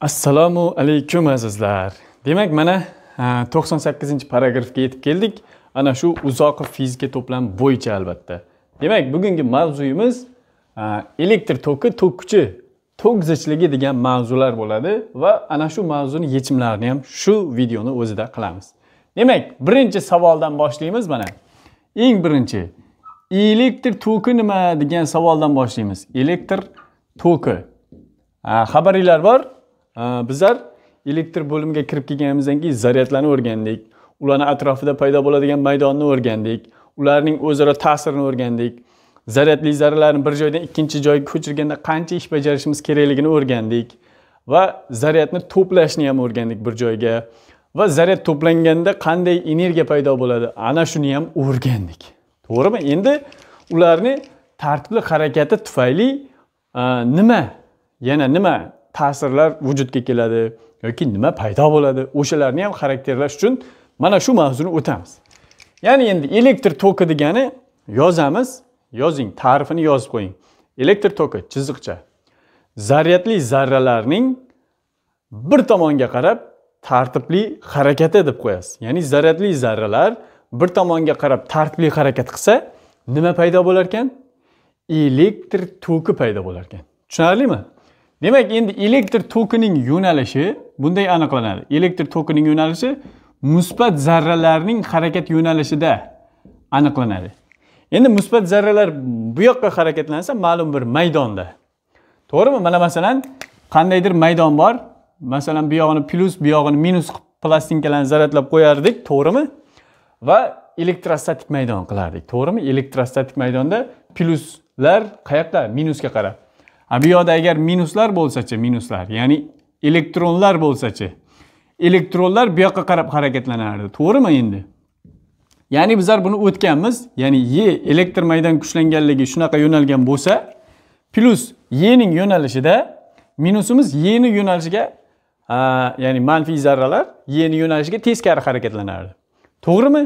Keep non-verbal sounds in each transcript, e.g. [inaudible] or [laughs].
assalomu alaykum azizlar demak mana 98 paragrafga yetib keldik ana shu uzoq fizika to'plami bo'yicha albatta demak bugungi mavzuyimiz elektr toki tok kuchi tok zichligi degan mavzular bo'ladi va ana shu mavzuni yechimlarini ham shu videoni o'zida qilamiz demak birinchi savoldan boshlaymiz mana eng birinchi elektr toki nima degan savoldan boshlaymiz elektr toki xabaringlar bor bizlar elektr bo'limiga kirib kelganimizdan keyin zaryadlarni o'rgandik ularni atrofida paydo bo'ladigan maydonni o'rgandik ularning o'zaro ta'sirini o'rgandik zaryadli zarralarni bir joydan ikkinchi joyga ko'chirganda qancha ish bajarishimiz kerakligini o'rgandik va zaryadni to'plashni ham o'rgandik bir joyga va zaryad to'planganda qanday energiya paydo bo'ladi ana shuni ham o'rgandik to'g'rimi endi ularni tartibli harakati tufayli e, nima yana nima ta'sirlar vujudga keladi yoki nima paydo bo'ladi o'shalarni ham xarakterlash uchun mana shu mavzuni o'tamiz ya'ni endi elektr toki degani yozamiz yozing ta'rifini yozib qo'ying elektr toki chiziqcha zaryadli zarralarning bir tomonga qarab tartibli harakati deb qo'yasiz ya'ni zaryadli zarralar bir tomonga qarab tartibli harakat qilsa nima paydo bo'lar ekan elektr toki paydo bo'lar ekan tushunarlimi demak endi elektr tokining yo'nalishi bunday aniqlanadi elektr tokining yo'nalishi musbat zarralarning harakat yo'nalishida aniqlanadi endi musbat zarralar bu yoqqa harakatlansa ma'lum bir maydonda to'g'rimi mana masalan qandaydir maydon bor masalan bu yog'ini plyus bu yog'ini minus qilib plastinkalarni zaryadlab qo'yardik to'g'rimi va elektrostatik maydon qilardik to'g'rimi elektrostatik maydonda pluslar qayoqqa minusga qarab bu yoqda agar minuslar bo'lsachi minuslar ya'ni elektronlar bo'lsachi elektronlar bu yoqqa qarab harakatlanardi to'g'rimi endi ya'ni bizlar buni o'tganmiz ya'ni e elektr maydon kuchlanganligi shunaqa yo'nalgan bo'lsa plyus yening yo'nalishida minusimiz yeni yo'nalishiga ya'ni manfiy zarralar yeni yo'nalishiga teskari harakatlanardi to'g'rimi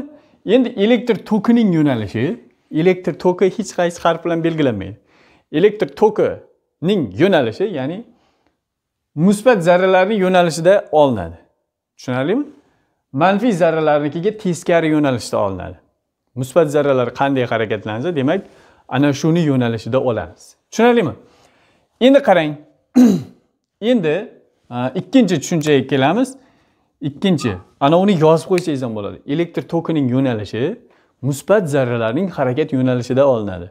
endi elektr tokining yo'nalishi elektr toki hech qaysi harf bilan belgilanmaydi elektr toki ning yo'nalishi ya'ni musbat zarralarni yo'nalishida olinadi tushunarlimi manfiy zarralarnikiga teskari yo'nalishda olinadi musbat zarralar qanday harakatlansa demak ana shuni yo'nalishida olamiz tushunarlimi endi qarang [clears throat] endi ikkinchi tushunchaga kelamiz ikkinchi ana uni yozib qo'ysangiz ham bo'ladi elektr tokining yo'nalishi musbat zarralarning harakat yo'nalishida olinadi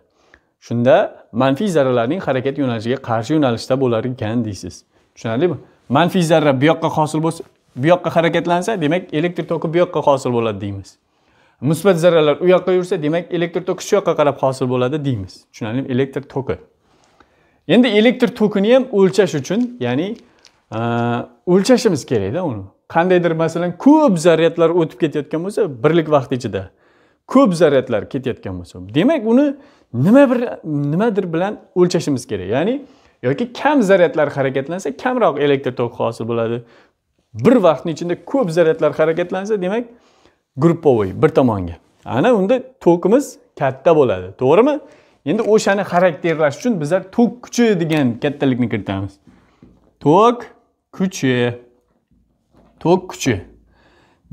shunda manfiy zarralarning harakat yo'nalishiga qarshi yo'nalishda bo'lar ekan deysiz tushunarlimi manfiy zarra bu yoqqa hosil bo'lsa bu yoqqa harakatlansa demak elektr toki bu yoqqa hosil bo'ladi deymiz musbat zarralar u yoqqa yursa demak elektr toki shu yoqqa qarab hosil bo'ladi deymiz tushunarlimi elektr toki endi elektr tokini ham o'lchash uchun ya'ni o'lchashimiz kerakda uni qandaydir masalan ko'p zaryadlar o'tib ketayotgan bo'lsa birlik vaqt ichida ko'p zaryadlar ketayotgan bo'lsa demak uni nima bir nimadir bilan o'lchashimiz kerak ya'ni yoki kam zaryadlar harakatlansa kamroq elektr tok hosil bo'ladi bir vaqtni ichida ko'p zaryadlar harakatlansa demak групповой bir tomonga ana unda tokimiz katta bo'ladi to'g'rimi endi o'shani xarakterlash uchun bizlar tok kuchi degan kattalikni kiritamiz tok kuchi tok kuchi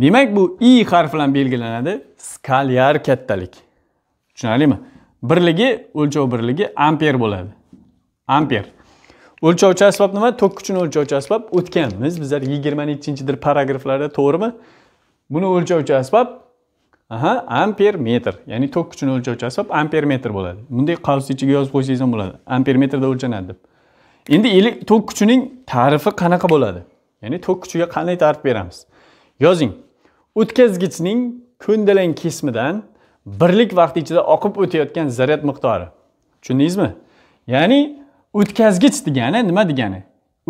demak bu i harfi bilan belgilanadi skalyar kattalik tushunarlimi birligi o'lchov birligi amper bo'ladi amper o'lchovchi asbob nima tok kuchini o'lchovchi asbob o'tganmiz bizlar yigirma dir paragraflarda to'g'rimi buni o'lchovchi asbob aha amper metr ya'ni tok kuchini o'lchovchi asbob amper metr bo'ladi bunday qavs ichiga yozib qo'ysangiz ham bo'ladi amper metrda o'lchanadi deb endi tok kuchining ta'rifi qanaqa bo'ladi ya'ni tok kuchiga qanday ta'rif beramiz yozing O'tkazgichning ko'ndalang kesmidan birlik vaqt ichida oqib o'tayotgan zaryad miqdori. Tushundingizmi? Ya'ni o'tkazgich degani nima degani?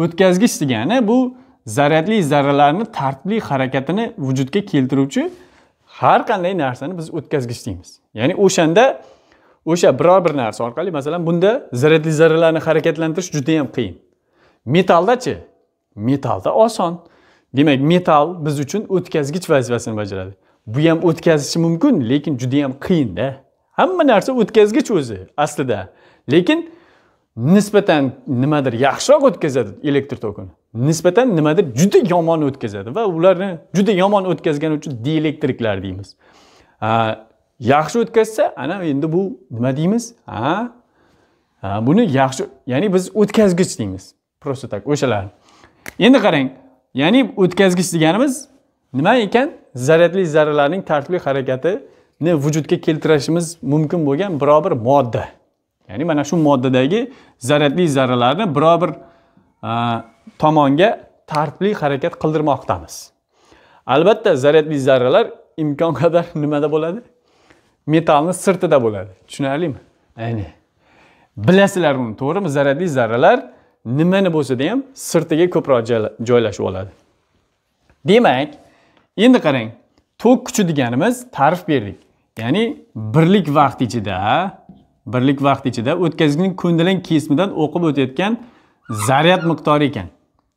O'tkazgich degani bu zaryadli zarralarni tartibli harakatini vujudga keltiruvchi har qanday narsani biz o'tkazgich deymiz. Ya'ni o'shanda o'sha biror bir narsa orqali masalan bunda zaryadli zarralarni harakatlantirish juda ham qiyin. Metaldachi? Metalda oson. demak metal biz uchun o'tkazgich vazifasini bajaradi bu ham o'tkazishi mumkin lekin juda ham qiyinda hamma narsa o'tkazgich o'zi aslida lekin nisbatan nimadir yaxshiroq o'tkazadi elektr tokini nisbatan nimadir juda yomon o'tkazadi va ularni juda yomon o'tkazgani uchun dielektriklar deymiz yaxshi o'tkazsa ana endi bu nima deymiz ha buni yaxshi ya'ni biz o'tkazgich deymiz просто так o'shalarni endi qarang ya'ni o'tkazgich deganimiz nima ekan zaryadli zarralarning tartibli harakatini vujudga keltirishimiz mumkin bo'lgan biror bir modda ya'ni mana shu moddadagi zaryadli zarralarni biror bir tomonga tartibli harakat qildirmoqdamiz albatta zaryadli zarralar imkon qadar [laughs] nimada bo'ladi metalni sirtida bo'ladi tushunarlimi ayni bilasizlar buni to'g'rimi zaryadli zarralar nimani bo'lsada ham sirtiga ko'proq joylashib oladi demak endi qarang tok kuchi deganimiz ta'rif berdik ya'ni birlik vaqt ichida birlik vaqt ichida o'tkazgichning ko'ndalang kesimidan o'qib o'tayotgan zaryad miqdori ekan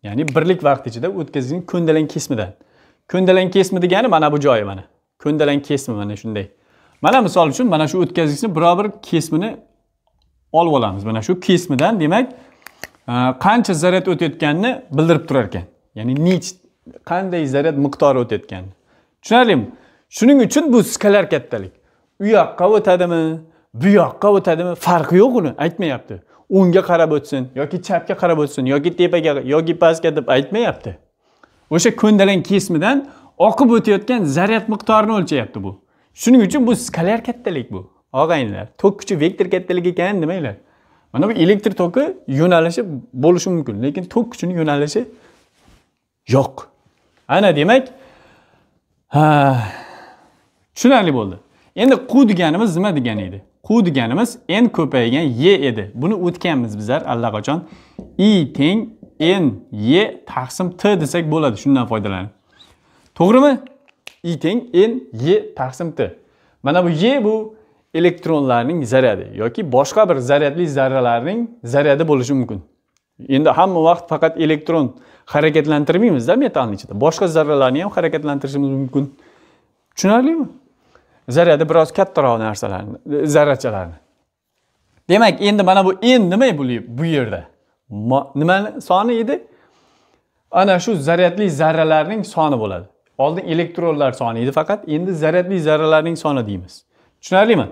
ya'ni birlik vaqt ichida o'tkazgichning ko'ndalang kesimidan ko'ndalang kesmi degani mana bu joyi mana ko'ndalang kesmi mana shunday mana misol uchun mana shu o'tkazgichni biror bir kesmini olib olamiz mana shu kesmidan demak qancha zaryad o'tayotganini bildirib turar ekan ya'ni nech qanday zaryad miqdori o'tayotganini tushunarlimi shuning uchun bu skalar kattalik u yoqqa o'tadimi bu yoqqa o'tadimi farqi yo'q uni aytmayapti o'ngga qarab o'tsin yoki chapga qarab o'tsin yoki tepaga yoki pastga deb aytmayapti o'sha ko'ndalang kesmidan oqib o'tayotgan zaryad miqdorini o'lchayapti bu shuning uchun bu skalar kattalik bu og'aynilar to'qqichi vektor kattaligi ekan demanglar mana bu elektr toki yo'nalishi bo'lishi mumkin lekin tok kuchini yo'nalishi yo'q ana demak ha tushunarli bo'ldi endi qu deganimiz nima degani edi qu deganimiz n ko'paygan e edi buni o'tganmiz bizlar allaqachon i teng n e taqsim t desak bo'ladi shundan foydalanib to'g'rimi i teng n e taqsim t mana bu e bu elektronlarning zaryadi yoki boshqa bir zaryadli zarralarning zaryadi bo'lishi mumkin endi hamma vaqt faqat elektron harakatlantirmaymizda metalni ichida boshqa zarralarni ham harakatlantirishimiz mumkin tushunarlimi zaryadi biroz kattaroq narsalarni zarrachalarni demak endi mana bu n nima bu yerda nimani soni edi ana shu zaryadli zarralarning soni bo'ladi oldin elektronlar soni edi faqat endi zaryadli zarralarning soni deymiz tushunarlimi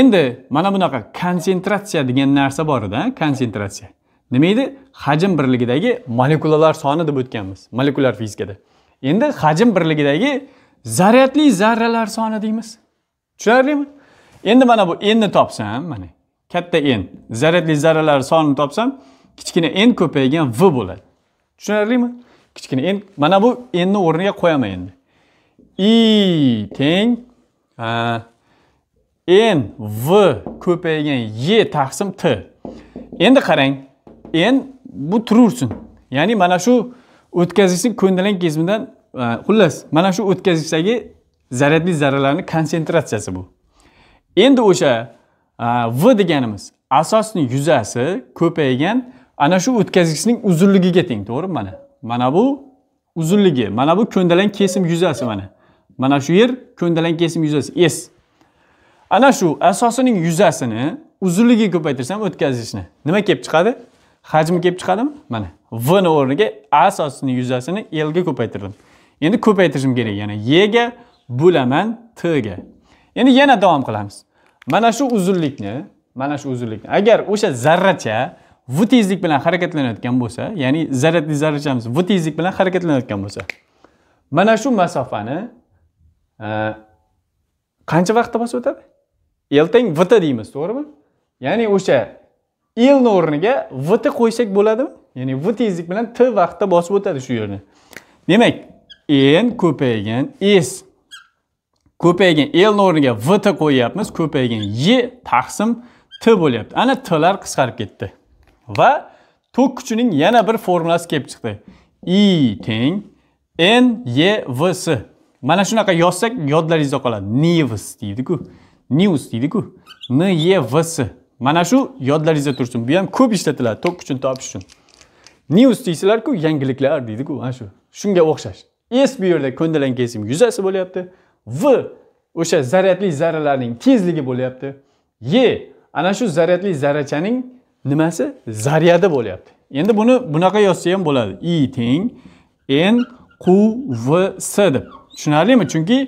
endi mana bunaqa konsentratsiya degan narsa bor edi konsentratsiya nima edi hajm birligidagi molekulalar soni deb o'tganmiz molekulyar fizikada endi hajm birligidagi zaryadli zarralar soni deymiz tushunarlimi endi mana bu nni topsam mana katta n zaryadli zarralar sonini topsam kichkina n ko'paygan v bo'ladi tushunarlimi kichkina n mana bu nni o'rniga qo'yaman endi i teng n v ko'paygan y taqsim t endi qarang n bu turaversin ya'ni mana shu o'tkazgichni ko'ndalang kesimidan e, xullas mana shu o'tkazgichdagi zaryadli zarralarni konsentratsiyasi bu endi o'sha e, v deganimiz asosni yuzasi ko'paygan ana shu o'tkazgichning uzunligiga teng to'g'rimi mana mana bu uzunligi mana bu ko'ndalang kesim yuzasi mana mana shu yer ko'ndalang kesim yuzasi s ana shu asosining yuzasini uzunligiga ko'paytirsam o'tkazishni nima kelib chiqadi hajmi kelib chiqadimi mana v ni o'rniga asosini yuzasini l ga ko'paytirdim endi ko'paytirishim kerak yana y ga bo'laman t ga endi yana davom qilamiz mana shu uzunlikni mana shu uzunlikni agar o'sha zarracha v tezlik bilan harakatlanayotgan bo'lsa ya'ni zarratli zarrachamiz v tezlik bilan harakatlanayotgan bo'lsa mana shu masofani e, qancha vaqtda bosib o'tadi teng vt deymiz to'g'rimi ya'ni o'sha lni o'rniga vt qo'ysak bo'ladimi ya'ni v tezlik bilan t vaqtda bosib o'tadi shu yerni demak n ko'paygan s ko'paygan lni o'rniga vt qo'yyapmiz ko'paygan y taqsim t bo'lyapti ana tlar qisqarib ketdi va tok kuchining yana bir formulasi kelib chiqdi i teng n y vs mana shunaqa yozsak yodlaringizda qoladi nivs deydiku news deydiku e s mana shu yodlaringizda tursin bu ham ko'p ishlatiladi to'p uchun topish uchun news deysizlarku yangiliklar deydiku mana shu shunga o'xshash s bu yerda ko'ndalang kesim yuzasi bo'lyapti v o'sha zaryadli zarralarning tezligi bo'lyapti e ana shu zaryadli zarrachaning nimasi zaryadi bo'lyapti endi buni bunaqa yozsa ham bo'ladi i teng n q v s deb tushunarlimi chunki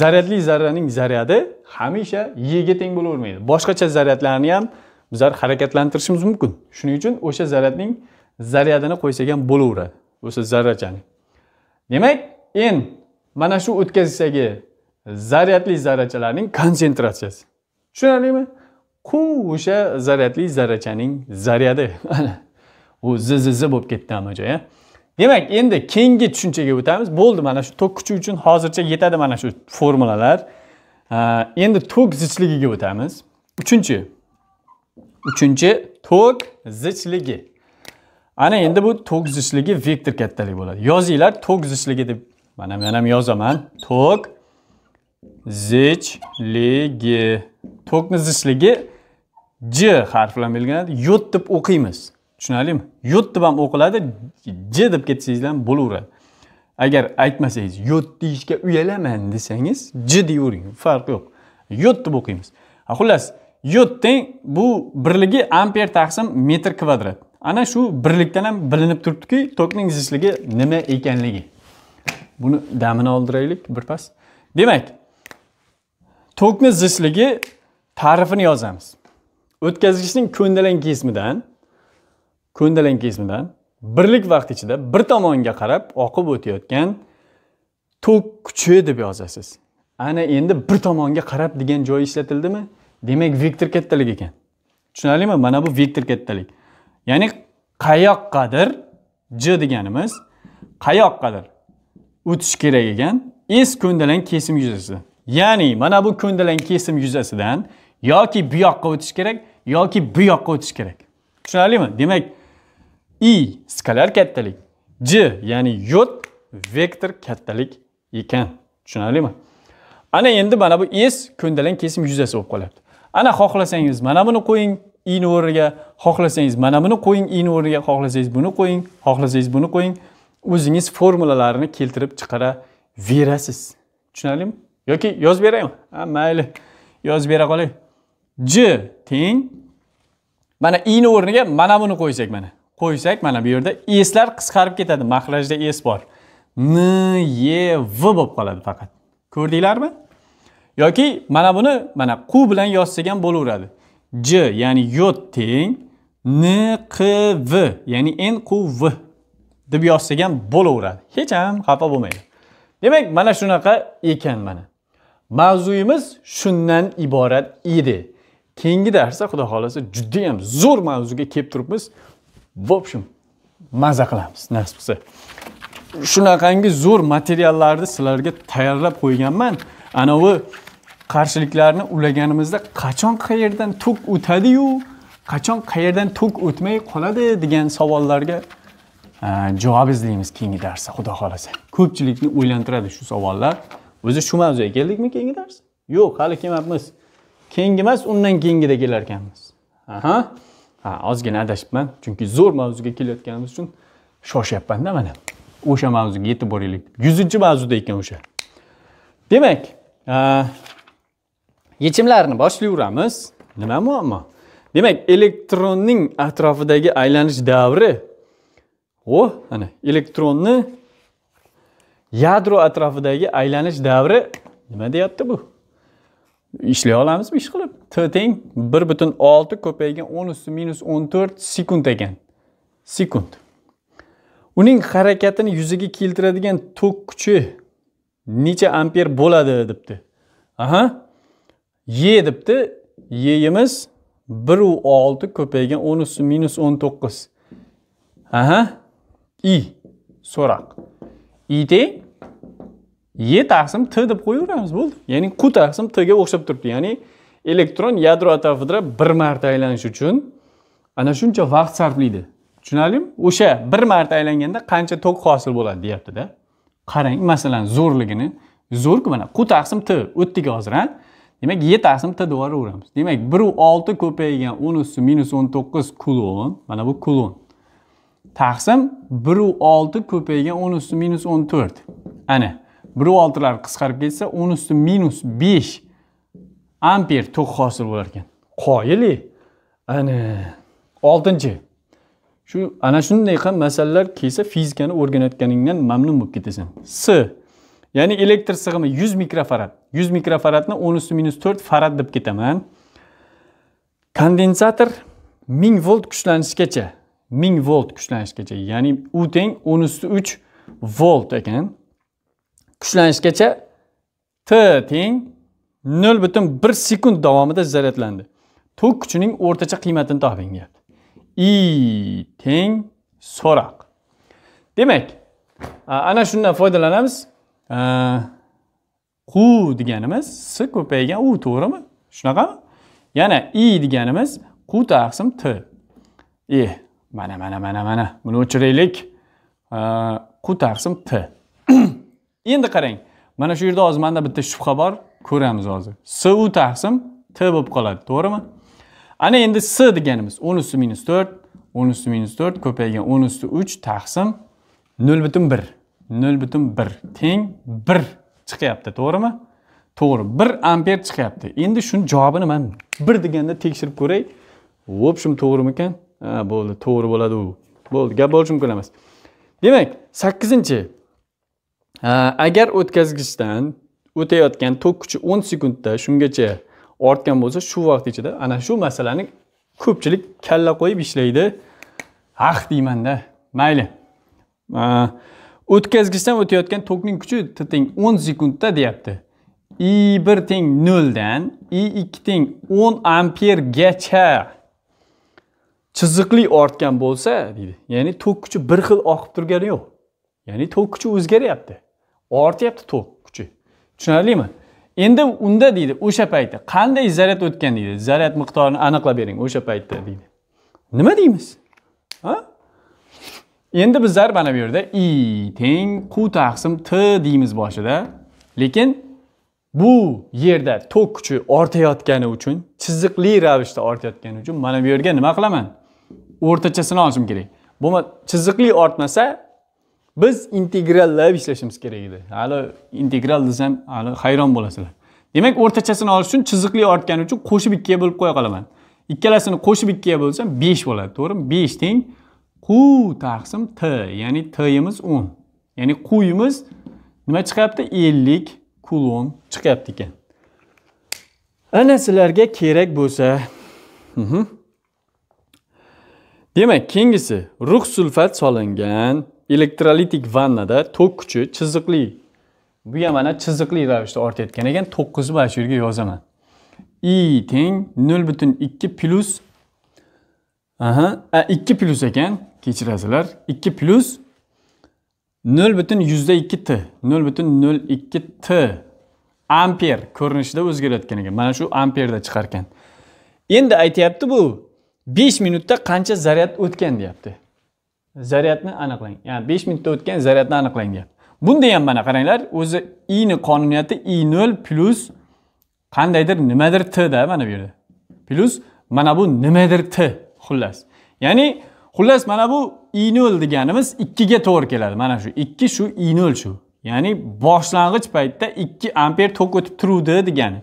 zaryadli zarraning zaryadi hamisha yega teng bo'lavermaydi boshqacha zaryadlarni ham bizlar harakatlantirishimiz mumkin shuning uchun o'sha zaryadning zaryadini qo'ysak ham bo'laveradi o'sha zarrachani demak n mana shu o'tkazishdagi zaryadli zarrachalarning konsentratsiyasi tushunarlimi quv o'sha zaryadli zarrachaning zaryadi [laughs] u zi zi zi bo'lib ketdi hamma joy demak endi keyingi tushunchaga o'tamiz bo'ldi mana shu tok kuchi uchun hozircha yetadi mana shu formulalar endi tok zichligiga o'tamiz uchinchi uchinchi tok zichligi ana endi bu tok zichligi vektor kattaligi bo'ladi yozinglar tok zichligi deb mana men ham yozaman tok zichligi tokni zichligi j harfi bilan belgilanadi yo't deb o'qiymiz tushunarlimi yo't deb ham o'qiladi j deb ketsangizlar ham bo'laveradi agar aytmasangiz yo't deyishga uyalaman desangiz j yuring farqi yo'q yo't deb o'qiymiz xullas yo't teng bu birligi amper taqsim metr kvadrat ana shu birlikdan ham bilinib turibdiki tokning zichligi nima ekanligi buni damini oldiraylik birpas demak tokni zichligi ta'rifini yozamiz o'tkazgichning ko'ndalang kesimidan ko'ndalang kesimidan birlik vaqt ichida bir tomonga qarab oqib o'tayotgan tok kuchi deb yozasiz ana endi bir tomonga qarab degan joyi ishlatildimi demak vektor kattalik ekan tushunarlimi mana bu vektor kattalik ya'ni qayoqqadir j deganimiz qayoqqadir o'tishi kerak ekan s ko'ndalang kesim yuzasi ya'ni mana bu ko'ndalang kesim yuzasidan yoki bu yoqqa o'tish kerak yoki bu yoqqa o'tish kerak tushunarlimi demak i skalar kattalik j ya'ni yod vektor kattalik ekan tushunarlimi ana endi mana bu s ko'ndalang kesim yuzasi bo'lib qolyapti ana xohlasangiz mana buni qo'ying ini o'rniga xohlasangiz mana buni qo'ying ini o'rniga xohlasangiz buni qo'ying xohlasangiz buni qo'ying o'zingiz formulalarini keltirib chiqaraverasiz tushunarlimi yoki yozib beraymi ha mayli yozib bera qolay j teng mana ini o'rniga mana buni qo'ysak mana qo'ysak mana bu yerda eslar qisqarib ketadi maxrajda es bor n e v bo'lib qoladi faqat ko'rdinglarmi yoki mana buni mana qu bilan yozsak ham bo'laveradi j ya'ni yod teng n q v ya'ni n q v deb yozsak ham bo'laveradi hech ham xafa bo'lmaydi demak mana shunaqa ekan mana mavzuyimiz shundan iborat edi keyingi darsda xudo xohlasa judayam zo'r mavzuga kelib turibmiz в общем maza qilamiz nasib qilsa shunaqangi zo'r materiallarni sizlarga tayyorlab qo'yganman anavi qarshiliklarni ulaganimizda qachon qayerdan tok o'tadiyu qachon qayerdan tok o'tmay qoladi degan savollarga javob izlaymiz keyingi darsda xudo xohlasa ko'pchilikni o'ylantiradi shu savollar o'zi shu mavzuga keldikmi keyingi dars yo'q hali kelmabmiz keyingi emas undan keyingida kelar ekanmiz aha ha ozgina adashibman chunki zo'r mavzuga kelayotganimiz uchun shoshyapmanda mana o'sha mavzuga yetib boraylik yuzinchi mavzuda ekan o'sha demak yechimlarni boshlayveramiz nima muammo demak elektronning atrofidagi aylanish davri o ana elektronni yadro atrofidagi aylanish davri nima deyapti bu ishlay olamizmi ish qilib t teng bir butun olti ko'paygan o'n usti minus o'n to'rt sekund ekan sekund uning harakatini yuzaga keltiradigan tok kuchi necha amper bo'ladi debdi aha ye debdi yeyimiz biru olti ko'paygan o'n usti minus o'n to'qqiz aha i so'roq i teng ye taqsim t deb qo'yaveramiz bo'ldi ya'ni q taqsim tga o'xshab turibdi ya'ni elektron yadro atrofida bir marta aylanish uchun ana shuncha vaqt sarflaydi tushunarlimi o'sha bir marta aylanganda qancha tok hosil bo'ladi deyaptida qarang masalan zo'rligini zo'rku mana q taqsim t o'tdik hozir a demak y taqsim t deb yuboraveramiz demak biru olti ko'paygan o'n usti minus o'n to'qqiz kulon mana bu kulon taqsim biru olti ko'paygan o'n usti minus o'n to'rt ana biru oltilar qisqarib ketsa o'n usti minus besh amper tok hosil bo'lar ekan qoyili ana oltinchi shu ana shunday masalalar kelsa fizikani o'rganayotganingdan mamnun bo'lib ketasan s ya'ni elektr sig'imi yuz mikrofarad yuz mikrofaradni o'n usti minus to'rt farad deb ketaman kondensator ming volt kuchlanishgacha ming volt kuchlanishgacha ya'ni u teng o'n usti uch volt ekan kuchlanishgacha t teng nol butun bir sekund davomida zaryadlandi tok kuchining o'rtacha qiymatini toping deyapti i teng so'roq demak ana shundan foydalanamiz qu deganimiz s ko'paygan u to'g'rimi shunaqami yana i deganimiz qu taqsim t e mana mana mana mana buni o'chiraylik qu taqsim t [clears throat] endi qarang mana shu yerda hozir manda bitta shubha bor ko'ramiz hozir s u taqsim t bo'lib qoladi to'g'rimi ana endi s deganimiz o'n usti minus to'rt o'n usti minus to'rt ko'paygan o'n usti uch taqsim nol butun bir nol butun bir teng bir chiqyapti to'g'rimi to'g'ri bir amper chiqyapti endi shuni javobini man bir deganda tekshirib ko'ray в общем to'g'rimikan ha bo'ldi to'g'ri bo'ladi u bo'ldi gap bo'lishi mumkin emas demak sakkizinchi agar o'tkazgichdan o'tayotgan tok kuchi 10 sekundda shungacha ortgan bo'lsa shu vaqt ichida ana shu masalani ko'pchilik kalla qo'yib ishlaydi ah deymanda mayli o'tkazgichdan o'tayotgan tokning kuchi teng 10 sekundda deyapti i 1 teng 0 dan i 2 teng 10 ampergacha chiziqli ortgan bo'lsa deydi ya'ni tok kuchi bir xil oqib turgani yo'q ya'ni tok kuchi o'zgaryapti ortyapti tok tushunarlimi endi unda deydi o'sha paytda qanday zaryad o'tgan deydi zaryad miqdorini aniqlab bering o'sha paytda deydi nima deymiz ha endi bizlar mana bu yerda i teng qu taqsim t deymiz boshida lekin bu yerda tok kuchi ortayotgani uchun chiziqli ravishda ortayotgani uchun mana bu yerga nima qilaman o'rtachasini olishim kerak bo'lma chiziqli ortmasa biz integrallab ishlashimiz kerak edi hali integral desam hali hayron bo'lasizlar demak o'rtachasini olish uchun chiziqli ortgani uchun qo'shib ikkiga bo'lib qo'ya qolaman ikkalasini qo'shib ikkiga bo'lsam besh bo'ladi to'g'rimi besh teng qu taqsim t ya'ni timiz o'n ya'ni quyimiz nima chiqyapti ellik kulon chiqyapti ekan ana sizlarga kerak bo'lsa demak keyingisi rux sulfat solingan elektrolitik vannada tok kuchi chiziqli bu ham mana chiziqli ravishda ortayotgan ekan to'qqizni mana shu yerga yozaman i teng nol butun ikki plyus aha ikki plyus ekan kechirasizlar ikki plyus nol butun yuzda ikki t nol butun nol ikki t amper ko'rinishida o'zgarayotgan ekan mana shu amperda chiqarkan endi aytyapti bu besh minutda qancha zaryad o'tgan deyapti zaryadni aniqlang ya'ni besh minutda o'tgan zaryadni aniqlang deyapti bunda ham mana qaranglar o'zi ini qonuniyati i nol plyus qandaydir nimadir tda mana bu yerda plyus mana bu nimadir t xullas ya'ni xullas mana bu i nol deganimiz ikkiga to'g'ri keladi mana shu ikki shu i nol shu ya'ni boshlang'ich paytda ikki amper tok o'tib turuvdi degani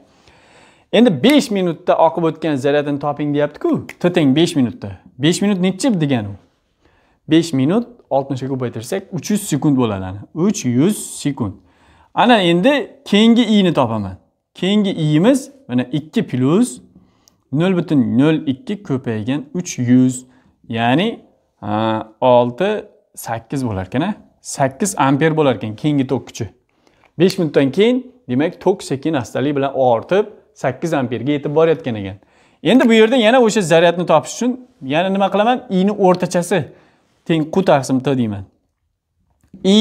endi 5 minutda oqib o'tgan zaryadini toping deyaptiku t teng 5 minutda 5 minut nechi degani u 5 minut 60ga ko'paytirsak 300 sekund bo'ladi 300 sekund ana endi keyingi i ni topaman keyingi i'miz mana 2 plyus 0.02 ko'paygan 300 ya'ni 6 8 bo'lar ekan 8 amper bo'lar ekan keyingi tok kuchi 5 minutdan keyin demak tok sekin astalik bilan ortib 8 amperga yetib borayotgan ekan endi bu yerda yana o'sha zaryadni topish uchun yana nima qilaman I ni o'rtachasi teng q taqsim t deyman i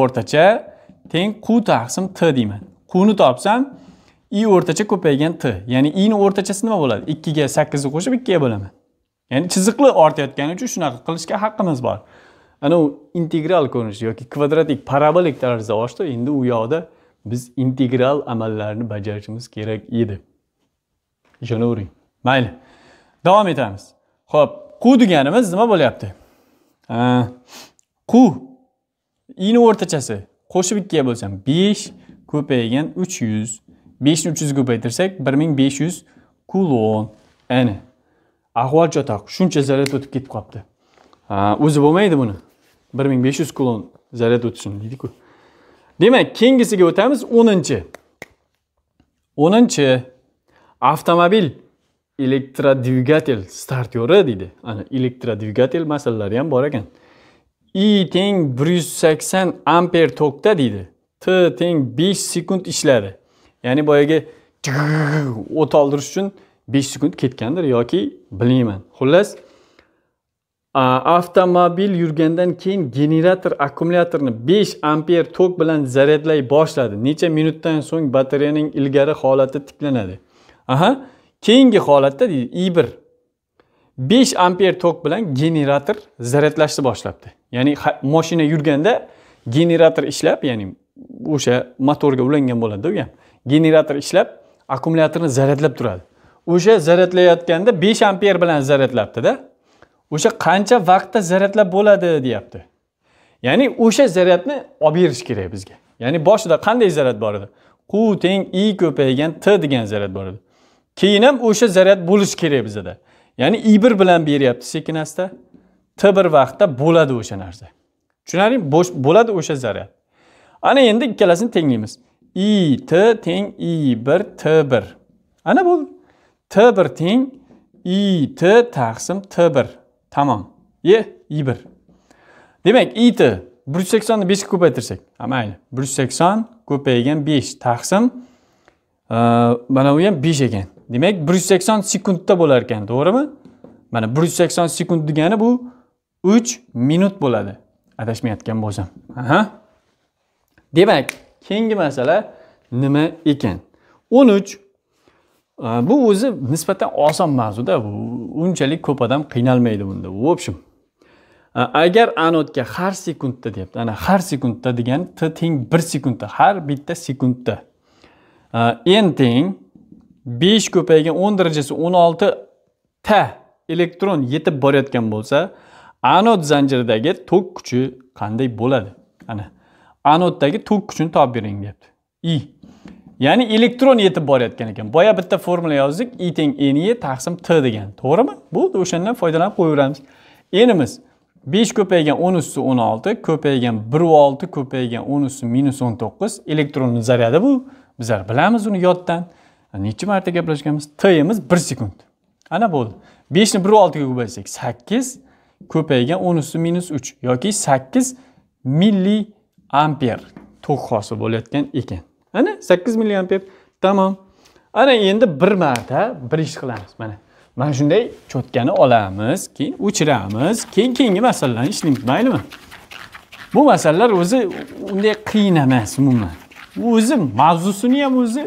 o'rtacha teng q taqsim t deyman qni topsam i o'rtacha ko'paygan t ya'ni i o'rtachasi nima bo'ladi ikkiga sakkizni qo'shib ikkiga bo'laman ya'ni chiziqli ortayotgani uchun shunaqa qilishga haqqimiz bor ana u integral ko'rinishi yoki kvadratik parabolik tarzda ochdi endi u yoqda biz integral amallarni bajarishimiz kerak edi ishonavering mayli davom etamiz ho'p qu deganimiz nima bo'lyapti qu ini o'rtachasi qo'shib ikkiga bo'lsam 5 ko'paygan 300 yuz beshni uch yuzga ko'paytirsak bir ming besh yuz kulon ana ahvol chotoq shuncha zaryad o'tib ketib qolibdi o'zi bo'lmaydi buni bir ming besh yuz kulon zaryad o'tishini deydiku demak keyingisiga o'tamiz o'ninchi o'ninchi avtomobil elektrodvigatel startyori deydi ana elektrodvigatel masalalari ham bor ekan i teng bir yuz sakson amper tokda deydi t teng besh sekund ishladi ya'ni boyagi o't oldirish uchun besh sekund ketgandir yoki bilmayman xullas avtomobil yurgandan keyin generator akkumulyatorni besh amper tok bilan zaryadlay boshladi necha minutdan so'ng batareyaning ilgari holati tiklanadi aha keyingi holatda deydi i bir besh amper tok bilan generator zaryadlashni boshlabdi ya'ni moshina yurganda generator ishlab ya'ni o'sha motorga ulangan bo'ladida u ham generator ishlab akkumulyatorni zaryadlab turadi o'sha zaryadlayotganda besh amper bilan zaryadlabdida o'sha qancha vaqtda zaryadlab bo'ladi deyapti ya'ni o'sha zaryadni olib berish kerak bizga ya'ni boshida qanday zaryad bor edi q teng i ko'paygan t degan zaryad bor edi keyin ham o'sha zaryad bo'lishi kerak bizada ya'ni i bir bilan beryapti sekin asta t bir vaqtda bo'ladi o'sha narsa tushunarlimi bo'sh bo'ladi o'sha zaryad ana endi ikkalasini tenglaymiz i t teng i bir t bir ana bo'ldi t bir teng i t taqsim t bir tamom ye i bir demak i t bir yuz saksonni beshga ko'paytirsak ha mayli bir yuz sakson ko'paygan besh taqsim mana bu ham besh ekan demak 180 sekundda bo'lar ekan to'g'rimi mana 180 sekund degani bu 3 minut bo'ladi adashmayotgan bo'lsam aha demak keyingi masala nima ekan 13 e, bu o'zi nisbatan oson mavzuda bu unchalik ko'p odam qiynalmaydi bunda в общем e, agar anodga har sekundda deyapti ana har sekundda degani t teng 1 sekundda har bitta sekundda e, n teng 5 ko'paygan 10 darajasi 16 ta elektron yetib borayotgan bo'lsa anod zanjiridagi tok kuchi qanday bo'ladi ana anoddagi tok kuchini topib bering deyapti i ya'ni elektron yetib borayotgan ekan boya bitta formula yozdik i teng ni taqsim t degan to'g'rimi bo'ldi o'shandan foydalanib qo'yaveramiz enimiz 5 ko'paygan 10 usti 16 ko'paygan 1 va 6 ko'paygan 10 usti minus 19 elektronning zaryadi bu bizlar bilamiz uni yoddan nechi marta gaplashganmiz timiz bir sekund ana bo'ldi beshni bir oltiga ko'paysak sakkiz ko'paygan o'n ustu minus uch yoki sakkiz milli amper tok hosil bo'layotgan ekan ana sakkiz milli amper tamom ana endi bir marta bir ish qilamiz mana mana shunday cho'tkani olamiz keyin o'chiramiz keyin keyingi masalalarni ishlaymiz maylimi bu masalalar o'zi unday qiyin emas umuman o'zi mavzusini ham o'zi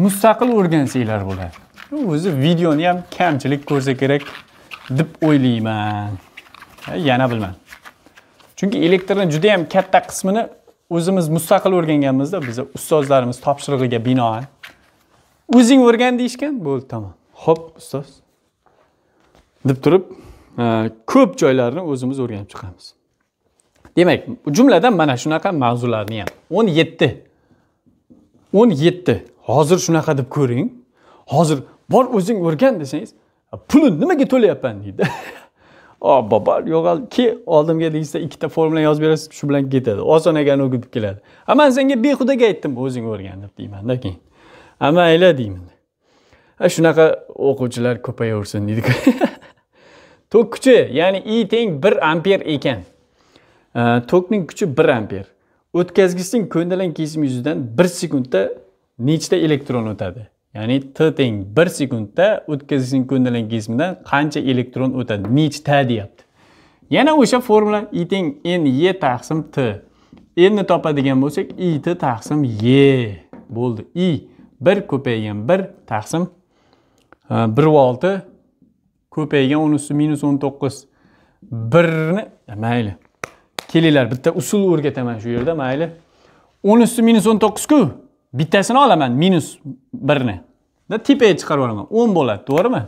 mustaqil o'rgansanglar bo'ladi o'zi videoni ham kamchilik ko'rsa kerak deb o'ylayman yana bilman chunki elektrni juda yam katta qismini o'zimiz mustaqil o'rganganmizda bizni ustozlarimiz topshirig'iga binoan o'zing o'rgan deyishgan bo'ldi tamom ho'p ustoz deb turib e, ko'p joylarni o'zimiz o'rganib chiqamiz demak jumladan mana shunaqa mavzularni ham o'n yetti o'n yetti hozir shunaqa deb ko'ring hozir bor o'zing o'rgan desangiz pulni nimaga to'layapman deydi o [laughs] bobo yo'qol kel oldimga deysizda ikkita formula yozib berasiz shu bilan ketadi oson ekan o'qib keladi a man senga behudaga aytdim o'zing o'rgan deb deymanda keyin a mayli deyman shunaqa o'quvchilar ko'payaversin deydi [laughs] tok kuchi ya'ni i teng bir amper ekan tokning kuchi bir amper o'tkazgichning ko'ndalang kesim yuzidan bir sekundda nechta elektron o'tadi ya'ni t teng bir sekundda ko'ndalang ko'ndaligizmdan qancha elektron o'tadi nechta deyapti yana o'sha formula i teng n e taqsim t nni topadigan bo'lsak i t taqsim e bo'ldi i bir ko'paygan bir taqsim e, bir va olti ko'paygan o'n usti minus o'n to'qqiz birni e, mayli kelinglar bitta usul o'rgataman shu yerda mayli o'n usti minus o'n to'qqizku bittasini olaman minus birni tepaga chiqarib yuboraman o'n bo'ladi to'g'rimi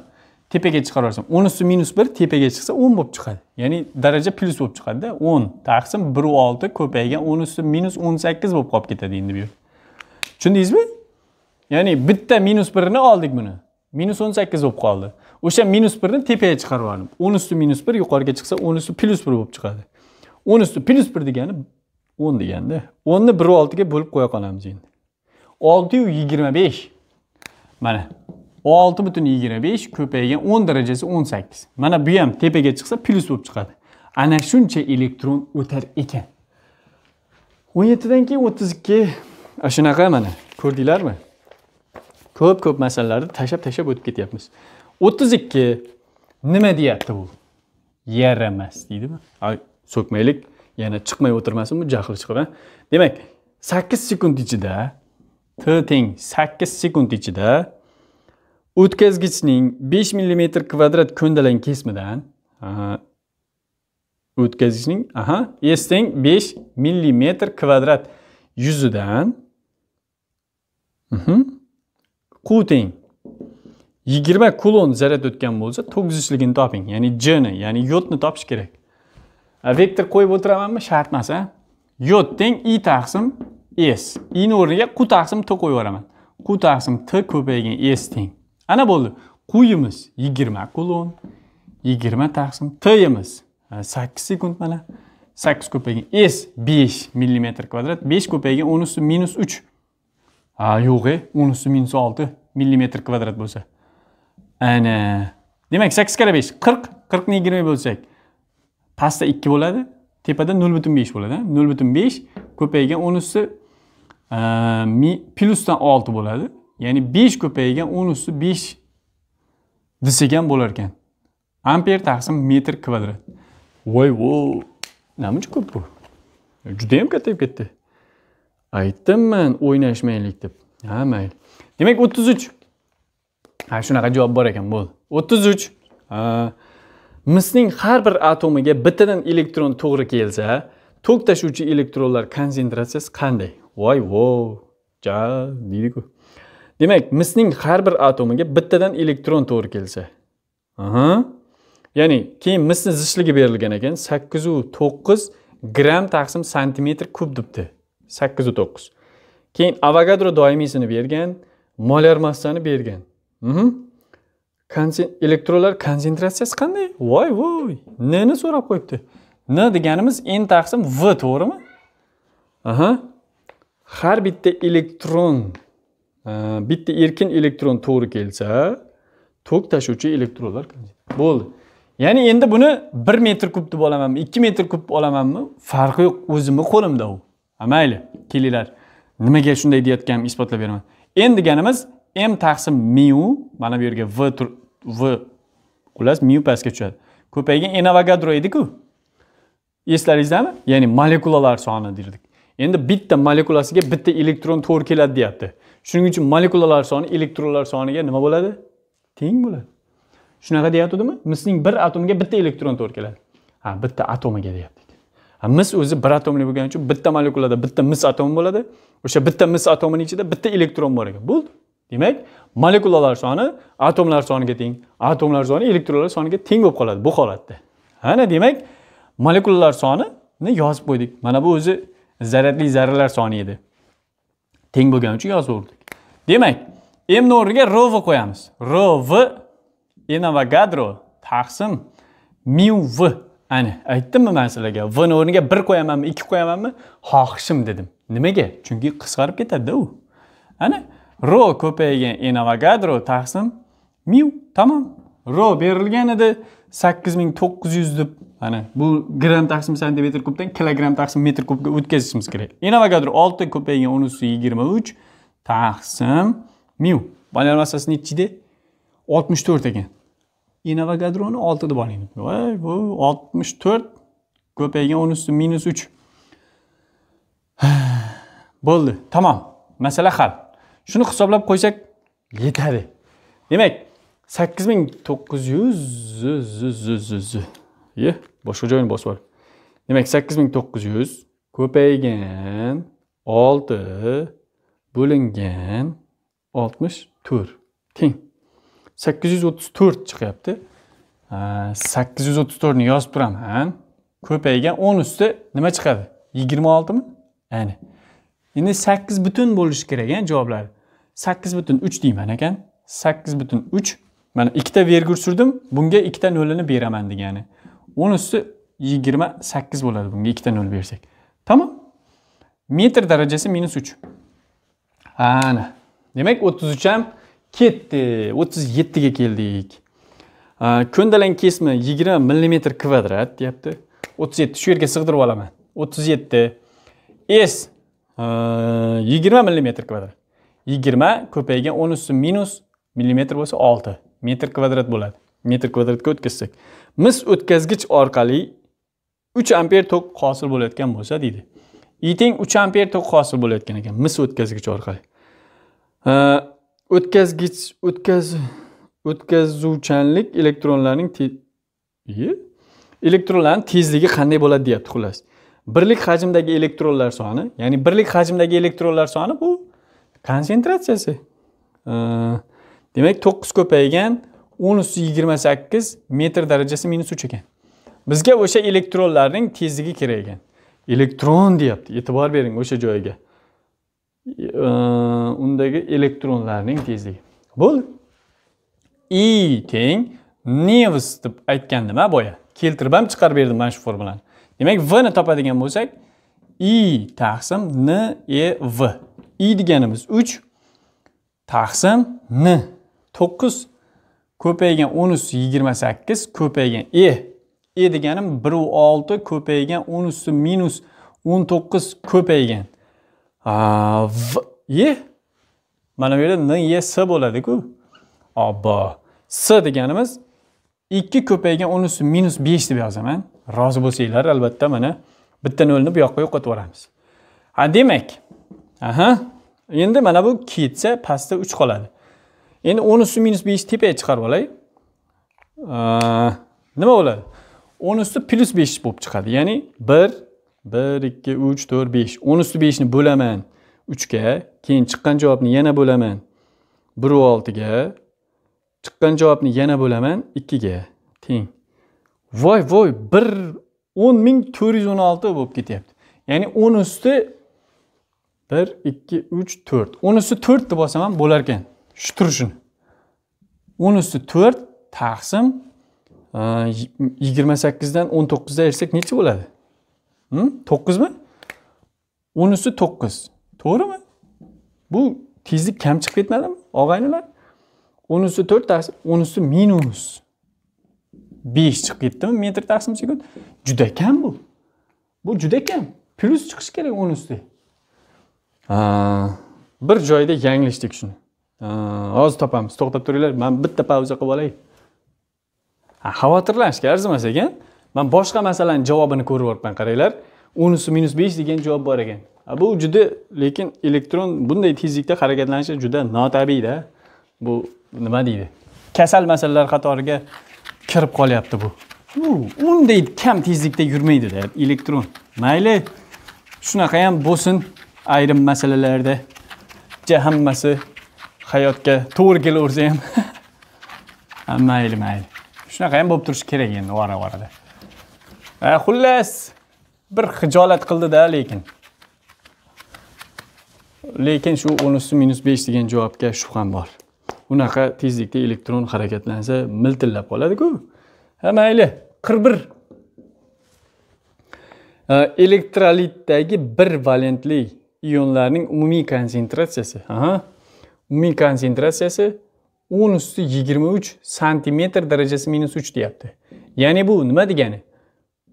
tepaga chiqarib yuborsam o'n usti minus bir tepaga chiqsa o'n bo'lib chiqadi ya'ni daraja plyus bo'lib chiqadida o'n taqsim biru olti ko'paygan o'n usti minus o'n sakkiz bo'lib qolib ketadi endi bu yer tushundingizmi ya'ni bitta minus birni oldik buni minus o'n sakkiz bo'lib qoldi o'sha minus birni tepaga chiqarib yubordim o'n usti minus bir yuqoriga chiqsa o'n usti plyus bir bo'lib chiqadi o'n usti plyus bir degani o'n deganda o'nni biru oltiga bo'lib qo'ya qolamiz endi 6.25 mana 6.25 ko'paygan 10 darajasi 18. Mana bu ham tepaga chiqsa plus bo'lib chiqadi. Ana shuncha elektron o'tar ekan. 17 dan keyin 32. A shunaqa mana. Ko'rdinglarmi? Ko'p-ko'p masalalarni tashab-tashab o'tib ketyapmiz. 32 nima deyapti bu? Yaramas, deydimi? Ay, so'kmaylik. Yana chiqmay o'tirmasin bu jahl chiqib, ha? Demak, 8 sekund ichida t teng 8 sekund ichida o'tkazgichning 5 mm kvadrat ko'ndalang kesmidan o'tkazgichning aha s teng 5 mm kvadrat yuzidan q teng 20 kulon zaryad o'tgan bo'lsa to'qqizlichligini toping ya'ni j ni ya'ni yodni topish kerak vektor qo'yib o'tiramanmi shart emas a yod teng i taqsim s ini o'rniga q taqsim t qo'yib yuboraman q taqsim t ko'paygan s teng ana bo'ldi quyimiz yigirma kulon yigirma taqsim timiz 8 sekund mana 8 ko'paygan s 5 mm kvadrat 5 ko'paygan o'n usti minus uch ha yo'q e 10 usti minus olti millimetr kvadrat bo'lsa ana demak 8 karra besh 40. 40 yigirma bo'lsak pastda ikki bo'ladi tepada nol butun besh bo'ladi nol 0.5 besh ko'paygan o'n plusdan olti bo'ladi ya'ni besh ko'paygan o'n ustu besh desak ham bo'lar ekan amper taqsim metr kvadrat voy voy namuncha ko'p bu judayam kattayib ketdi aytdim aytdimman o'ynashmaylik deb ha mayli demak o'ttiz uch ha shunaqa javob bor ekan bo'ldi o'ttiz uch misning har bir atomiga bittadan elektron to'g'ri kelsa tok tashuvchi elektronlar konsentratsiyasi qanday voy vo ja deydiku demak misning har bir atomiga bittadan elektron to'g'ri kelsa aha ya'ni keyin misni zichligi berilgan ekan sakkizu to'qqiz gramm taqsim santimetr kub debdi sakkizu to'qqiz keyin avogadro doimiysini bergan molyar massani bergan mhm. elektronlar konsentratsiyasi qanday voy voy nni so'rab qo'yibdi n deganimiz n taqsim v to'g'rimi aha har bitta elektron e, bitta erkin elektron to'g'ri kelsa tok tashuvchi elektronlar bo'ldi ya'ni endi buni bir metr kub deb olamanmi ikki metr kub olamanmi farqi yo'q o'zimni qo'limda u mayli kelinglar nimaga shunday deyayotganimni isbotlab beraman endi deganimiz m taqsim mu mana bu yerga v tur v xullas mu pastga tushadi ko'paygan n avogadro ediku eslaringizdami ya'ni molekulalar soni derdik endi bitta molekulasiga bitta elektron to'r keladi deyapti shuning uchun molekulalar soni elektronlar soniga nima bo'ladi teng bo'ladi shunaqa deyaptimi misning bir atomiga bitta elektron to'r keladi ha bitta atomiga deyapti mis o'zi bir atomli bo'lgani uchun bitta molekulada bitta mis atomi bo'ladi o'sha bitta mis atomini ichida bitta elektron bor ekan bo'ldi demak molekulalar soni atomlar soniga teng atomlar soni elektronlar soniga teng bo'lib qoladi bu holatda ana demak molekulalar sonini yozib qo'ydik mana bu o'zi zaryadli zarralar soni edi teng bo'lgani uchun yozaverdik demak mni o'rniga rv qo'yamiz rv avogadro taqsim miu v ana aytdimmi man sizlarga vni o'rniga bir qo'yamanmi ikki qo'yamanmi xohishim dedim nimaga chunki qisqarib ketadida u ana ro ko'paygan avogadro taqsim miu tamom ro berilgan edi sakkiz ming to'qqiz yuz deb ana bu gram taqsim santimetr kubdan kilogramm taqsim metr kubga o'tkazishimiz kerak inavagator olti ko'paygan o'n yigirma uch taqsim mu banar massasi nechida oltmish to'rt ekan inavogadroni olti deb oling voy bu oltmish to'rt ko'paygan o'n ustun minus uch [sighs] bo'ldi tamom masala hal shuni hisoblab qo'ysak yetadi demak sakkiz ming to'qqiz yuz ye boshqa joyini bosib ol demak sakkiz ming to'qqiz yuz ko'paygan olti bo'lingan oltmish to'rt teng sakkiz yuz o'ttiz to'rt chiqyapti sakkiz yuz o'ttiz to'rtni yozib turaman ko'paygan o'n usti nima chiqadi yigirma oltimi ana endi sakkiz butun bo'lishi kerak a javoblar. sakkiz butun uch deyman ekan sakkiz butun uch mana ikkita vergul surdim bunga ikkita nolini beraman degani o'n usti yigirma sakkiz bo'ladi bunga ikkita nol bersak tamom metr darajasi minus uch ana demak o'ttiz uch ham ketdi o'ttiz yettiga keldik ko'ndalang kesma yigirma millimetr kvadrat deyapti o'ttiz yetti shu yerga sig'dirib olaman o'ttiz yetti s yigirma millimetr kvadrat yigirma ko'paygan o'n usti minus millimetr bo'lsa olti metr kvadrat bo'ladi metr kvadratga o'tkazsak mis o'tkazgich orqali 3 amper tok hosil bo'layotgan bo'lsa deydi i teng 3 amper tok hosil bo'layotgan ekan mis o'tkazgich orqali o'tkazgich o'tkaz o'tkazuvchanlik elektronlarning elektronlarni tezligi qanday bo'ladi deyapti xullas birlik hajmdagi elektronlar soni ya'ni birlik hajmdagi elektronlar soni bu konsentratsiyasi demak to'qqiz ko'paygan o'n usti yigirma sakkiz metr darajasi minus uch ekan bizga o'sha elektronlarning tezligi kerak ekan elektron deyapti e'tibor bering o'sha joyiga undagi elektronlarning tezligi bo'ldi i teng nevs deb aytgandim a boya keltirib ham chiqarib berdim mana shu formulani demak v ni topadigan bo'lsak i taqsim n e v i deganimiz uch taqsim n 9 ko'paygan 10 28 ko'paygan e e deganim 1 6 ko'paygan 10 usti minus 19 ko'paygan v e mana bu yerda n e s bo'ladi-ku obbo s deganimiz 2 ko'paygan 10 usti minus 5 deb yozaman rozi bo'lsanglar albatta mana bitta nolni bu yoqqa yo'qotib yuboramiz ha demak aha endi mana bu ketsa pastda 3 qoladi endi o'n usti minus beshni tepaga chiqarib olay nima bo'ladi o'n usti plyus besh bo'lib chiqadi ya'ni bir bir ikki uch to'rt besh o'n usti beshni bo'laman uchga keyin chiqqan javobni yana bo'laman biru oltiga chiqqan javobni yana bo'laman ikkiga teng voy voy bir o'n ming to'rt yuz o'n olti bo'lib ketyapti ya'ni o'n usti bir ikki uch to'rt o'n usti to'rtni bosam ham bo'larkan shu turishini o'n usti to'rt taqsim e, yigirma sakkizdan o'n to'qqizda ayirsak necha bo'ladi to'qqizmi o'n usti to'qqiz to'g'rimi bu tezlik kam chiqib ketmadimi og'aynilar o'n usti to'rt taqsim o'n usti minus besh chiqib ketdimi metr taqsim sekund juda kam bu bu juda kam plyus chiqishi kerak o'n usti e, bir joyda yanglishdik shuni hozir topamiz to'xtab turinglar man bitta pauza qilib olay xavotirlanishga arzimas ekan man boshqa masalani javobini ko'rib yuribman qaranglar o'nusi minus besh degan javob bor ekan bu juda lekin elektron bunday tezlikda harakatlanishi juda notabiiyda bu nima deydi kasal masalalar qatoriga kirib qolyapti bu unday kam tezlikda yurmaydida elektron mayli shunaqa ham bo'lsin ayrim masalalarda hammasi hayotga to'g'ri kelaversa ham [laughs] mayli mayli shunaqa ham bo'lib turishi kerak endi vara varada xullas bir hijolat qildida lekin lekin shu o'n usti minus besh degan javobga shubham bor unaqa tezlikda elektron harakatlansa miltillab qoladiku ha mayli qirq bir elektrolitdagi bir valentli ionlarning umumiy konsentratsiyasi aha umumiy konsentratsiyasi o'n usti yigirma uch santimetr darajasi minus uch deyapti ya'ni bu nima degani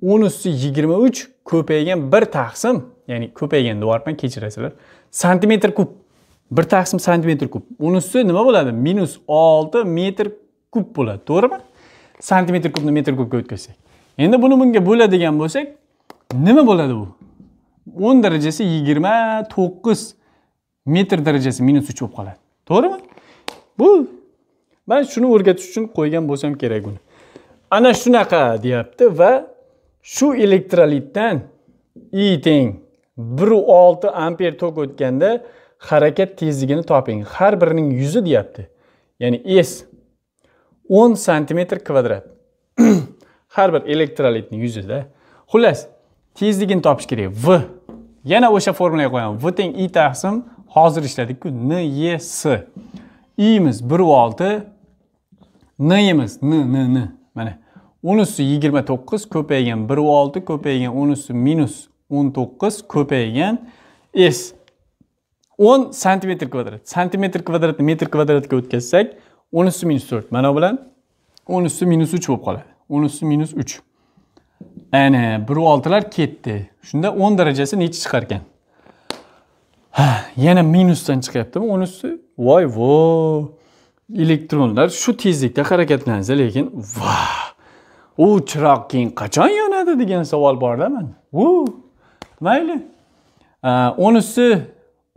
o'n usti yigirma uch ko'paygan bir taqsim ya'ni ko'paygan deyapman kechirasizlar santimetr kub bir taqsim santimetr kub o'n usti nima bo'ladi minus olti metr kub bo'ladi to'g'rimi santimetr kubni metr kubga o'tkazsak endi buni bunga bo'ladigan bo'lsak nima bo'ladi bu o'n darajasi yigirma to'qqiz metr darajasi minus uch bo'lib qoladi to'g'rimi bu man shuni o'rgatish uchun qo'ygan bo'lsam kerak uni ana shunaqa deyapti va shu elektrolitdan i teng bir olti amper tok o'tganda harakat tezligini toping har birining yuzi deyapti ya'ni s o'n santimetr kvadrat [clears throat] har bir elektrolitni yuzida xullas tezligini topish kerak v yana o'sha formulaga qo'yaman v teng i taqsim hozir ishladikku n y s iyimiz bir va olti n yimiz n n n mana o'n usti yigirma to'qqiz ko'paygan bir va olti ko'paygan minus o'n to'qqiz ko'paygan s o'n santimetr kvadrat santimetr kvadratni metr kvadratga o'tkazsak 10 usti minus to'rt mana bu bilan o'n minus uch bo'lib qoladi 10 usti minus uch ana bir oltilar ketdi shunda o'n darajasi nechi chiqarkan ha yana minusdan chiqyaptimi unisi voy vo elektronlar shu tezlikda harakatlansa lekin va u chiroq keyin qachon yonadi degan savol borda mana u mayli unisi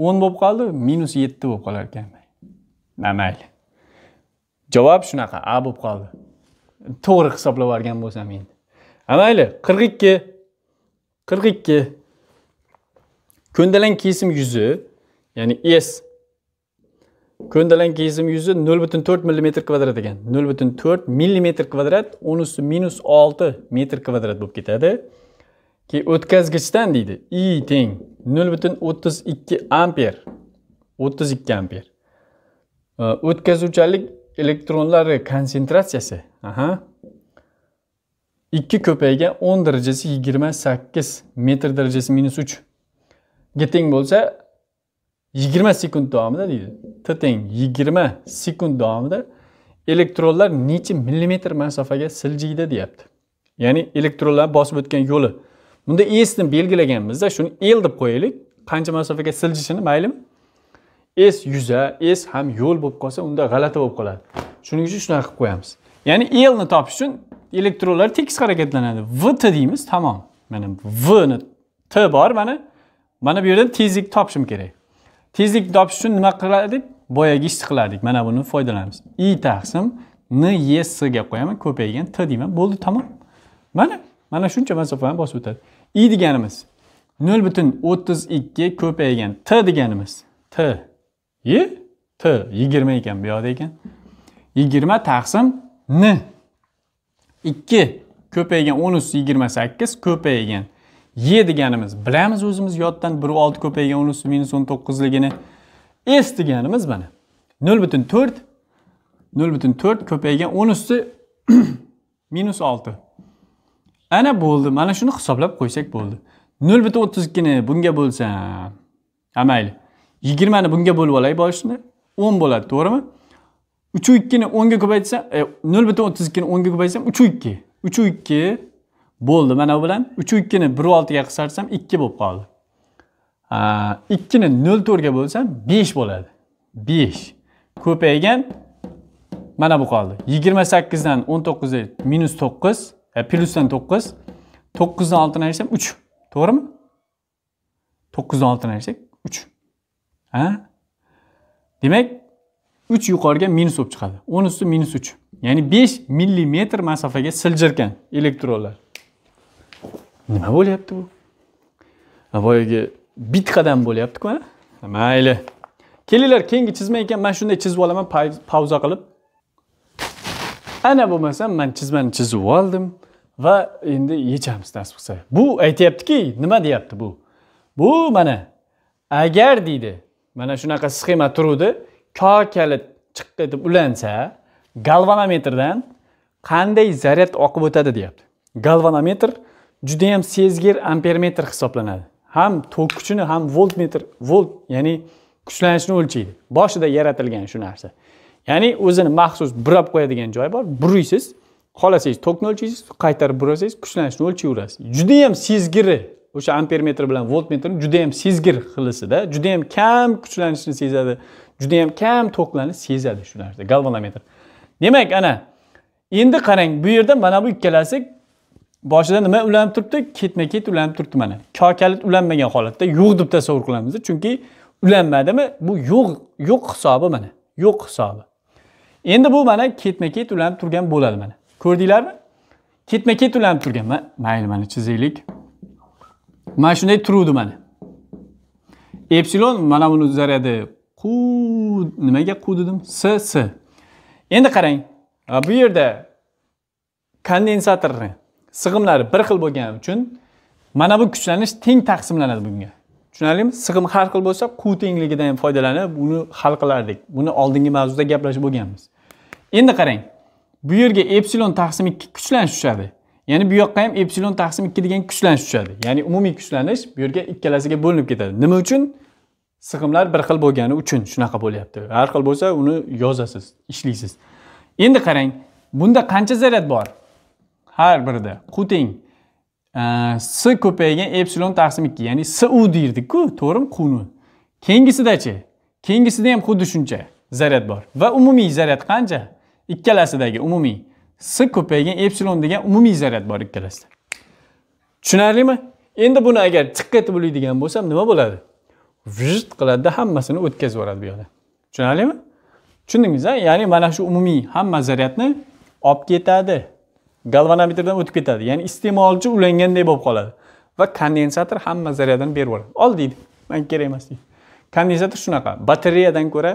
o'n bo'lib qoldi minus yetti bo'lib qolar ekan mayli javob shunaqa a bo'lib qoldi to'g'ri hisoblab yuborgan bo'lsam endi ha mayli qirq ikki qirq ikki Ko'ndalang kesim yuzi, ya'ni S. ko'ndalang kesim yuzi 0.4 mm kvadrat ekan. 0.4 mm kvadrat 10 usti minus 6 metr kvadrat bo'lib ketadi. Keyin o'tkazgichdan deydi I teng 0.32 amper. 32 amper. O'tkazuvchanlik elektronlari konsentratsiyasi, aha, 2 ko'paygan 10 darajasi 28 metr darajasi minus 3 g teng bo'lsa 20 sekund davomida deydi t teng 20 sekund davomida elektronlar necha millimetr masofaga siljiydi deyapti ya'ni elektronlar bosib o'tgan yo'li bunda esni belgilaganmizda shuni l deb qo'yaylik qancha masofaga siljishini maylimi s yuza s ham yo'l bo'lib qolsa unda g'alati bo'lib qoladi shuning uchun shunaqa qilib qo'yamiz ya'ni elni topish uchun elektronlar tekis harakatlanadi vt deymiz tamom mana vni t bor mana mana bu yerdan tezlikni topishim kerak tezlikni topish uchun nima qiladik boyagi ishni qiladik mana buni foydalanamiz i taqsim n e s qo'yaman ko'paygan t deyman bo'ldi tamom mana mana shuncha masofani bosib o'tadi i deganimiz nol butun o'ttiz ikki ko'paygan t deganimiz t e t yigirma ekan bu yoqda ekan yigirma taqsim n ikki ko'paygan o'n yigirma sakkiz ko'paygan ye deganimiz bilamiz o'zimiz yoddan bir olti ko'paygan o'n usti minus o'n to'qqizligini s deganimiz mana nol butun to'rt nol butun to'rt ko'paygan o'n usti [clears throat] minus olti ana bo'ldi mana shuni hisoblab qo'ysak bo'ldi nol butun o'ttiz ikkini bunga bo'lsam ha mayli yigirmani bunga bo'lib olay boshini o'n bo'ladi to'g'rimi uchu ikkini o'nga ko'paytsam e, nol butun o'ttiz ikkini o'nga ko'paysam uchu ikki uchu ikki bo'ldi mana bu bilan ni ikkini bir oltiga qisqartsam ikki bo'lib qoldi ikkini nol to'rtga bo'lsam besh bo'ladi besh ko'paygan mana bu qoldi yigirma sakkizdan o'n to'qqizga minus to'qqiz e, plyusdan to'qqiz to'qqizdan oltini ayirsak uch to'g'rimi to'qqizdan oltini ayirsak uch ha demak uch yuqoriga minus bo'lib chiqadi o'n usti minus uch ya'ni besh millimetr masofaga siljirgan elektronlar nima bo'lyapti bu boyagi bitqadan bo'lyaptiku mayli kelinglar keyingi chizma ekan man shunday chizib olaman pauza qilib ana bo'lmasam man chizmani chizib oldim va endi yechamiz nasib qilsa bu aytyaptiki nima deyapti bu bu mana agar deydi mana shunaqa sxema turuvdi ko kalit chiqib etib ulansa galvanometrdan qanday zaryad oqib o'tadi deyapti galvanometr juda yam sezgir ampermetr hisoblanadi ham tok kuchini ham voltmetr volt ya'ni kuchlanishni o'lchaydi boshida yaratilgan shu narsa ya'ni o'zini maxsus burab qo'yadigan joyi bor buriysiz xohlasangiz tokni o'lchaysiz qaytarib burasangiz kuchlanishni o'lchayverasiz judayam sezgiri o'sha ampermetr bilan voltmetrni judayam sezgir xilisida judayam kam kuchlanishni sezadi judayam kam toklarni sezadi shu narsa galvanometr demak ana endi qarang bu yerda mana bu ikkalasi boshida nima ulanib turibdi ketma ket ulanib turibdi mana kokalit ulanmagan holatda yo'q deb tasavvur qilamiz chunki ulanmadimi bu yo'q yo'q hisobi mana yo'q hisobi endi bu mana ketma ket ulanib turgan bo'ladi mana ko'rdinglarmi ketma ket ulanib turgan mayli mana chizaylik mana shunday turuvdi mana epsilon mana buni zaryadi qu nimaga qu dedim s s endi qarang bu yerda kondensatorni sig'imlari bir xil bo'lgani uchun mana bu kuchlanish teng taqsimlanadi bunga tushunarlimi sig'im har xil bo'lsa quv tengligidan ham foydalanib uni hal qilardik buni oldingi mavzuda gaplashib bo'lganmiz endi qarang bu yerga epsilon taqsim ikki kuchlanish tushadi ya'ni bu yoqqa ham epsilon taqsim ikki degan kuchlanish tushadi ya'ni umumiy kuchlanish bu yerga ikkalasiga bo'linib ketadi nima uchun sig'imlar bir xil bo'lgani uchun shunaqa bo'lyapti har xil bo'lsa uni yozasiz ishlaysiz endi qarang bunda qancha zaryad bor har birida quting s ko'paygan epsilon taqsim ikki ya'ni su deyildiku to'g'rimi quvni keyingisidachi keyingisida ham xuddi shuncha zaryad bor va umumiy zaryad qancha ikkalasidagi umumiy s ko'paygan epsilon degan umumiy zaryad bor ikkalasida tushunarlimi endi buni agar chiq etib ulaydigan bo'lsam nima bo'ladi vjit qiladida hammasini o'tkazib yuboradi bu yoqdan tushunarlimi tushundingiz a ya'ni mana shu umumiy hamma zaryadni olib ketadi galvanometrdan o'tib ketadi ya'ni iste'molchi ulangandek bo'lib qoladi va kondensator hamma zaryadini berib yuboradi ol deydi manga kerak emas deydi kondensator shunaqa batareyadan ko'ra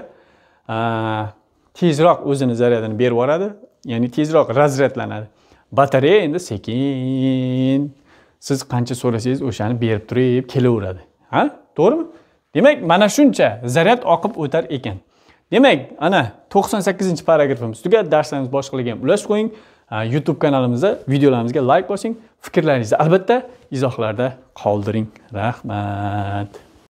tezroq o'zini zaryadini berib yuboradi ya'ni tezroq razryadlanadi batareya endi sekin siz qancha so'rasangiz o'shani berib turib kelaveradi ha to'g'rimi demak mana shuncha zaryad oqib o'tar ekan demak ana to'qson sakkizinchi paragrafimiz tugadi darslarimiz boshqalarga ham ulashib qo'ying YouTube kanalimizda videolarimizga layk like bosing, fikrlaringizni albatta izohlarda qoldiring. Rahmat.